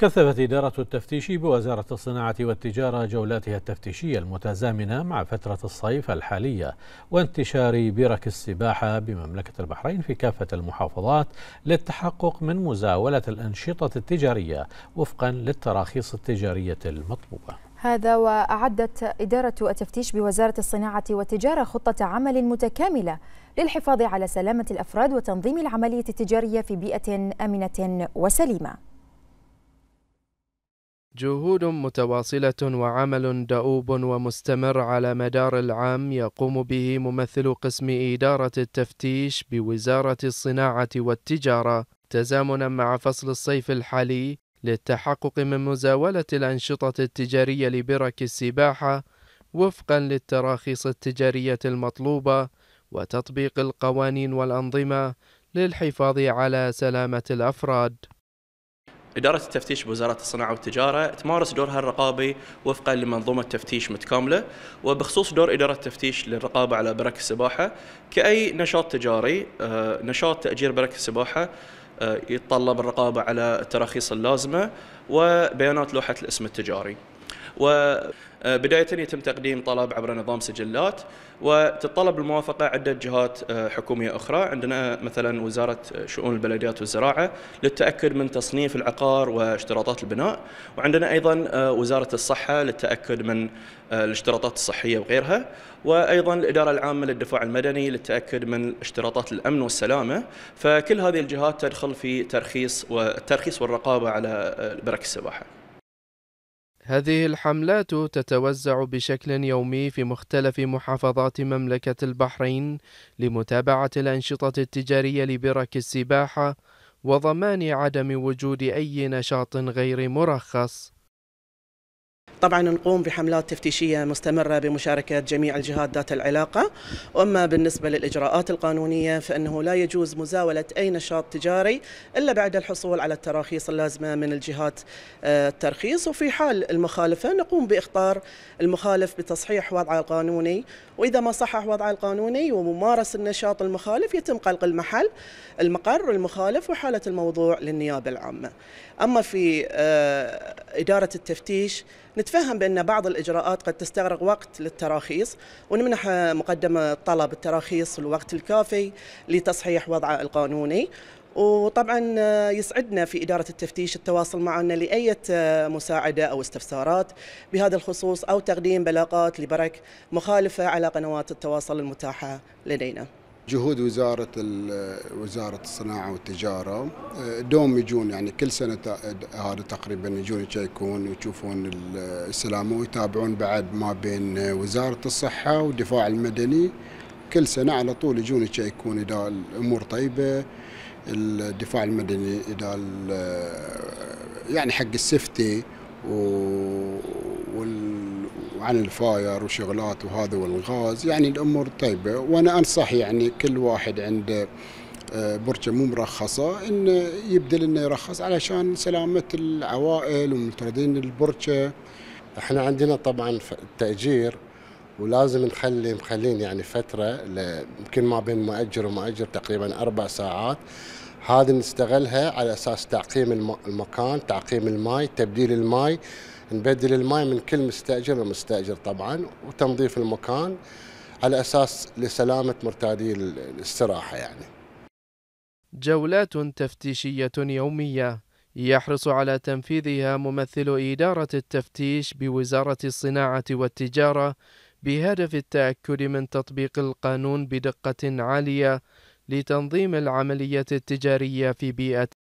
كثفت إدارة التفتيش بوزارة الصناعة والتجارة جولاتها التفتيشية المتزامنة مع فترة الصيف الحالية وانتشار برك السباحة بمملكة البحرين في كافة المحافظات للتحقق من مزاولة الأنشطة التجارية وفقا للتراخيص التجارية المطلوبة هذا وأعدت إدارة التفتيش بوزارة الصناعة والتجارة خطة عمل متكاملة للحفاظ على سلامة الأفراد وتنظيم العملية التجارية في بيئة آمنة وسليمة جهود متواصلة وعمل دؤوب ومستمر على مدار العام يقوم به ممثل قسم إدارة التفتيش بوزارة الصناعة والتجارة تزامنا مع فصل الصيف الحالي للتحقق من مزاولة الأنشطة التجارية لبرك السباحة وفقا للتراخيص التجارية المطلوبة وتطبيق القوانين والأنظمة للحفاظ على سلامة الأفراد إدارة التفتيش بوزارة الصناعة والتجارة تمارس دورها الرقابي وفقا لمنظومة تفتيش متكاملة وبخصوص دور إدارة التفتيش للرقابة على برك السباحة كأي نشاط تجاري آه، نشاط تأجير برك السباحة آه، يتطلب الرقابة على التراخيص اللازمة وبيانات لوحة الاسم التجاري وبداية آه، يتم تقديم طلب عبر نظام سجلات وتتطلب الموافقة عدة جهات آه، حكومية أخرى عندنا مثلا وزارة آه، شؤون البلديات والزراعة للتأكد من تصنيف العقار واشتراطات البناء وعندنا أيضا وزارة الصحة للتأكد من الاشتراطات الصحية وغيرها وأيضا الإدارة العامة للدفاع المدني للتأكد من اشتراطات الأمن والسلامة فكل هذه الجهات تدخل في ترخيص والترخيص والرقابة على برك السباحة هذه الحملات تتوزع بشكل يومي في مختلف محافظات مملكة البحرين لمتابعة الأنشطة التجارية لبرك السباحة وضمان عدم وجود أي نشاط غير مرخص طبعا نقوم بحملات تفتيشيه مستمره بمشاركه جميع الجهات ذات العلاقه، واما بالنسبه للاجراءات القانونيه فانه لا يجوز مزاوله اي نشاط تجاري الا بعد الحصول على التراخيص اللازمه من الجهات آه، الترخيص، وفي حال المخالفه نقوم باخطار المخالف بتصحيح وضعه القانوني، واذا ما صحح وضعه القانوني وممارس النشاط المخالف يتم قلق المحل المقر المخالف وحاله الموضوع للنيابه العامه. اما في آه، إدارة التفتيش نتفهم بأن بعض الإجراءات قد تستغرق وقت للتراخيص ونمنح مقدم الطلب التراخيص الوقت الكافي لتصحيح وضعه القانوني وطبعا يسعدنا في إدارة التفتيش التواصل معنا لأي مساعدة أو استفسارات بهذا الخصوص أو تقديم بلاغات لبرك مخالفة على قنوات التواصل المتاحة لدينا جهود وزاره وزاره الصناعه والتجاره آه، دوم يجون يعني كل سنه هذا تقريبا يجون يشيكون ويشوفون السلامه ويتابعون بعد ما بين وزاره الصحه والدفاع المدني كل سنه على طول يجون يشيكون اذا الامور طيبه الدفاع المدني اذا يعني حق السفتي و وعن الفاير وشغلات وهذا والغاز يعني الامور طيبه وانا انصح يعني كل واحد عنده آه، برجة مو مرخصة إن يبدل إنه يرخص علشان سلامة العوائل ومتردين البرجة احنا عندنا طبعا التأجير ولازم نخلي مخلين يعني فتره يمكن ما بين مؤجر ومؤجر تقريبا اربع ساعات هذه نستغلها على اساس تعقيم المكان، تعقيم الماي، تبديل الماي، نبدل الماي من كل مستاجر لمستاجر طبعا وتنظيف المكان على اساس لسلامه مرتادي الاستراحه يعني. جولات تفتيشيه يوميه يحرص على تنفيذها ممثل إدارة التفتيش بوزارة الصناعة والتجارة بهدف التأكد من تطبيق القانون بدقة عالية لتنظيم العملية التجارية في بيئة